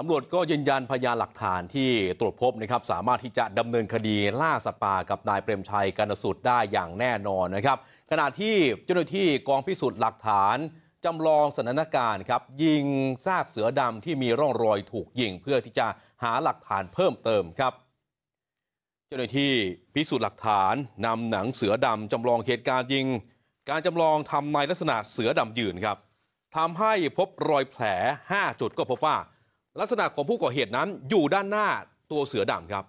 ตำรวจก็ยืนยันพยานหลักฐานที่ตรวจพบนะครับสามารถที่จะดำเนินคดีล่าสัตว์ป่ากับนายเปรมชัยกันสุดได้อย่างแน่นอนนะครับ ขณะที่เจ้าหน้าที่กองพิสูจน์หลักฐานจำลองสถานการณ์ครับยิงซากเสือดำที่มีร่องรอยถูกยิงเพื่อที่จะหาหลักฐานเพิ่มเติมครับ เจ้าหน้าที่พิสูจน์หลักฐานนำหนังเสือดำจำลองเหตุการณ์ยิง การจำลองทำในลักษณะเสือดำยืนครับทำให้พบรอยแผล5จุดก็พบว่าลักษณะของผู้ก่อเหตุนั้นอยู่ด้านหน้าตัวเสือดำครับ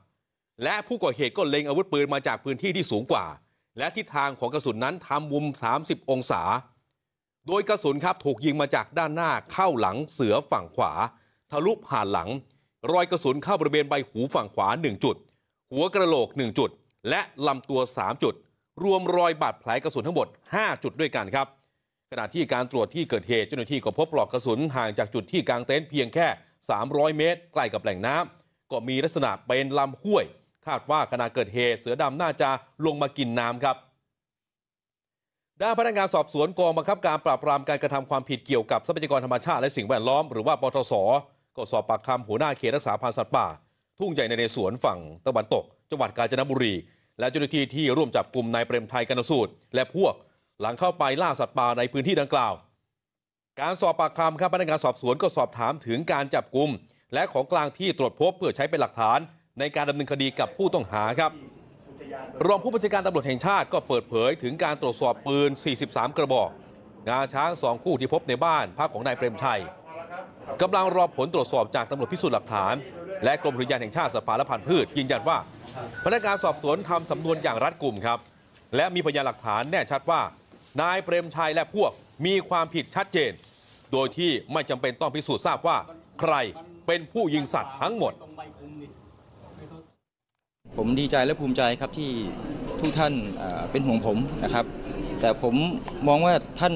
และผู้ก่อเหตุก็เล็งอาวุธปืนมาจากพื้นที่ที่สูงกว่า และทิศทางของกระสุนนั้นทำมุม 30 องศา โดยกระสุนครับถูกยิงมาจากด้านหน้าเข้าหลังเสือฝั่งขวา ทะลุผ่านหลัง รอยกระสุนเข้าบริเวณใบหูฝั่งขวา1จุดหัวกระโหลก1จุดและลำตัว3จุดรวมรอยบาดแผลกระสุนทั้งหมด5จุดด้วยกันครับขณะที่การตรวจที่เกิดเหตุเจ้าหน้าที่ก็พบปลอกกระสุนห่างจากจุดที่กางเต็นท์เพียงแค่300 เมตรใกล้กับแหล่งน้ำก็มีลักษณะเป็นลำห้วย คาดว่าขณะเกิดเหตุ เสือดำน่าจะลงมากินน้ำครับ ด้านพนักงานสอบสวนกองบังคับการปราบปรามการกระทำความผิดเกี่ยวกับทรัพยากรธรรมชาติและสิ่งแวดล้อมหรือว่าปทศก็สอบปากคำหัวหน้าเขตรักษาพันธุ์สัตว์ป่า ทุ่งใหญ่ในสวนฝั่ง ตะวันตก จังหวัดกาญจนบุรีและเจ้าหน้าที่ที่ร่วมจับกลุ่มนายเปรมไทยกนสูตรและพวกหลังเข้าไปล่าสัตว์ป่าในพื้นที่ดังกล่าวการสอบปากคำครับพนักงานสอบสวนก็สอบถามถึงการจับกลุ่มและของกลางที่ตรวจพบเพื่อใช้เป็นหลักฐาน ในการดำเนินคดีกับผู้ต้องหาครับรองผู้บัญชาการตำรวจแห่งชาติก็เปิดเผยถึงการตรวจสอบปืน 43 กระบอก งาช้างสองคู่ที่พบในบ้านภากของนายเปรมชัยกำลังรอผลตรวจสอบจากตำรวจพิสูจน์หลักฐาน และกรมอุทยานแห่งชาติสปาและพันธุ์พืชยืนยันว่า พนักงานสอบสวนทำสำนวนอย่างรัดกุมครับ และมีพยานหลักฐานแน่ชัดว่า นายเปรมชัยและพวกมีความผิดชัดเจนโดยที่ไม่จำเป็นต้องพิสูจน์ทราบว่าใครเป็นผู้ยิงสัตว์ทั้งหมด ผมดีใจและภูมิใจครับที่ทุกท่านเป็นห่วงผมนะครับ แต่ผมมองว่าท่าน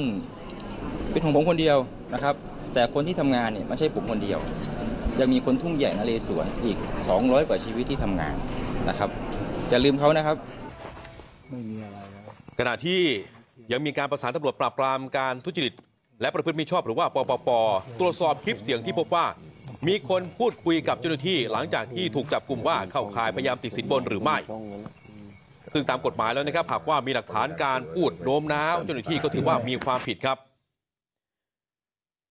เป็นห่วงผมคนเดียวนะครับ แต่คนที่ทำงานเนี่ยไม่ใช่ผมคนเดียวยังมีคนทุ่งใหญ่นเลสวนอีก 200 กว่าชีวิตที่ทำงานนะครับอย่าลืมเขานะครับไม่มีอะไรขณะที่ยังมีการประสานตำรวจปราบปรามการทุจริต และประพฤติมิชอบหรือว่าปปปตรวจสอบคลิปเสียงที่พบว่า มีคนพูดคุยกับเจ้าหน้าที่ หลังจากที่ถูกจับกลุ่มว่าเข้าข่ายพยายามติดสินบนหรือไม่ ซึ่งตามกฎหมายแล้วนะครับหากว่ามีหลักฐานการพูดโน้มน้าวเจ้าหน้าที่ก็ถือว่ามีความผิดครับ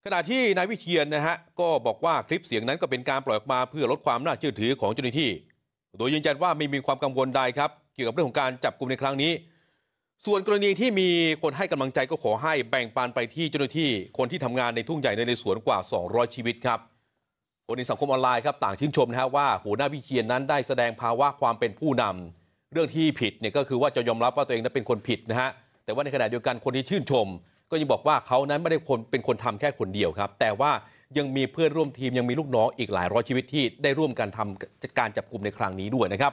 ขณะที่นายวิเชียนนะฮะก็บอกว่าคลิปเสียงนั้นก็เป็นการปล่อยออกมาเพื่อลดความน่าเชื่อถือของเจ้าหน้าที่ โดยยืนยันว่าไม่มีความกังวลใดครับเกี่ยวกับเรื่องของการจับกลุ่มในครั้งนี้ส่วนกรณีที่มีคนให้กำลังใจก็ขอให้ แบ่งปันไปที่เจ้าหน้าที่คนที่ทำงานในทุ่งใหญ่ในสวนกว่า 200 ชีวิตครับคนในสังคมออนไลน์ครับต่างชื่นชมนะฮะว่า หัวหน้าวิเชียนนั้นได้แสดงภาวะความเป็นผู้นำเรื่องที่ผิดเนี่ยก็คือว่าจะยอมรับว่าตัวเองนั้นเป็นคนผิดนะฮะแต่ว่าในขณะเดียวกันคนที่ชื่นชม ก็ยังบอกว่าเขานั้นไม่ได้คนเป็นคนทำแค่คนเดียวครับ แต่ว่ายังมีเพื่อนร่วมทีมยังมีลูกน้องอีกหลายร้อยชีวิตที่ได้ร่วมกันทำการจับกลุ่มในครั้งนี้ด้วยนะครับ